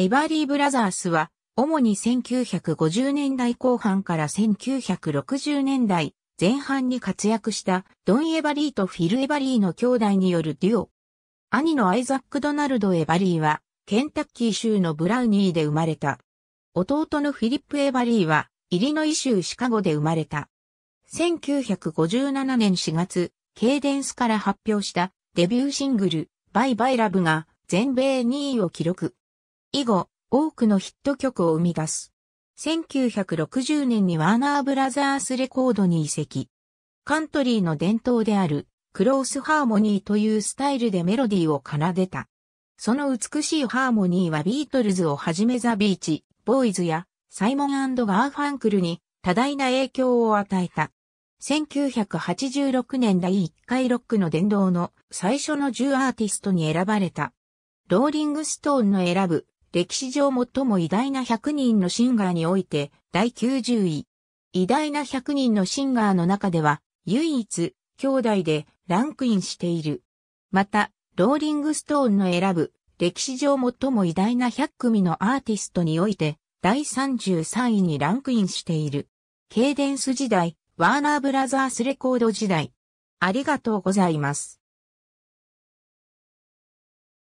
エバーリーブラザースは、主に1950年代後半から1960年代前半に活躍したドン・エバリーとフィル・エバリーの兄弟によるデュオ。兄のアイザック・ドナルド・エバリーは、ケンタッキー州のブラウニーで生まれた。弟のフィリップ・エバリーは、イリノイ州シカゴで生まれた。1957年4月、ケイデンスから発表したデビューシングル、バイバイラブが全米2位を記録。以後、多くのヒット曲を生み出す。1960年にワーナーブラザースレコードに移籍。カントリーの伝統である、クロースハーモニーというスタイルでメロディーを奏でた。その美しいハーモニーはビートルズをはじめザ・ビーチ、ボーイズやサイモンガーファンクルに多大な影響を与えた。1986年第1回ロックの殿堂の最初の10アーティストに選ばれた。ローリングストーンの選ぶ歴史上最も偉大な100人のシンガーにおいて第90位。偉大な100人のシンガーの中では唯一兄弟でランクインしている。また、ローリングストーンの選ぶ歴史上最も偉大な100組のアーティストにおいて第33位にランクインしている。ケイデンス時代、ワーナーブラザースレコード時代。ありがとうございます。